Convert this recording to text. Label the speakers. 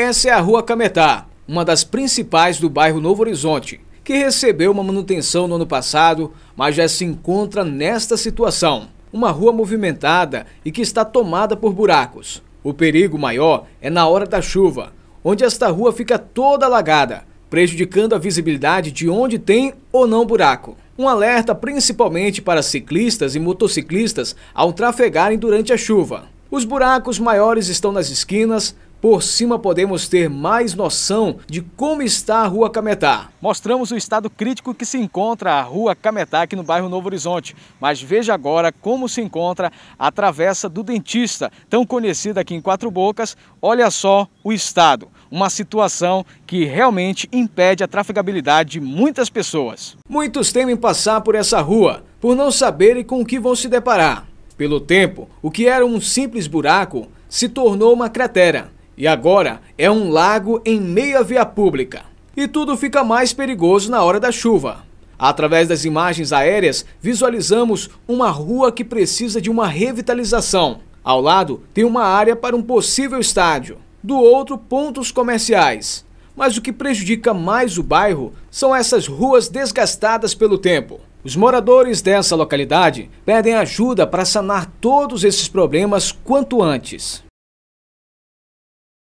Speaker 1: Essa é a Rua Cametá, uma das principais do bairro Novo Horizonte, que recebeu uma manutenção no ano passado, mas já se encontra nesta situação. Uma rua movimentada e que está tomada por buracos. O perigo maior é na hora da chuva, onde esta rua fica toda alagada, prejudicando a visibilidade de onde tem ou não buraco. Um alerta principalmente para ciclistas e motociclistas ao trafegarem durante a chuva. Os buracos maiores estão nas esquinas, por cima podemos ter mais noção de como está a Rua Cametá. Mostramos o estado crítico que se encontra a Rua Cametá aqui no bairro Novo Horizonte, mas veja agora como se encontra a Travessa do Dentista, tão conhecida aqui em Quatro Bocas. Olha só o estado, uma situação que realmente impede a trafegabilidade de muitas pessoas. Muitos temem passar por essa rua, por não saberem com o que vão se deparar. Pelo tempo, o que era um simples buraco se tornou uma cratera e agora é um lago em meia via pública. E tudo fica mais perigoso na hora da chuva. Através das imagens aéreas, visualizamos uma rua que precisa de uma revitalização. Ao lado, tem uma área para um possível estádio. Do outro, pontos comerciais. Mas o que prejudica mais o bairro são essas ruas desgastadas pelo tempo. Os moradores dessa localidade pedem ajuda para sanar todos esses problemas quanto antes.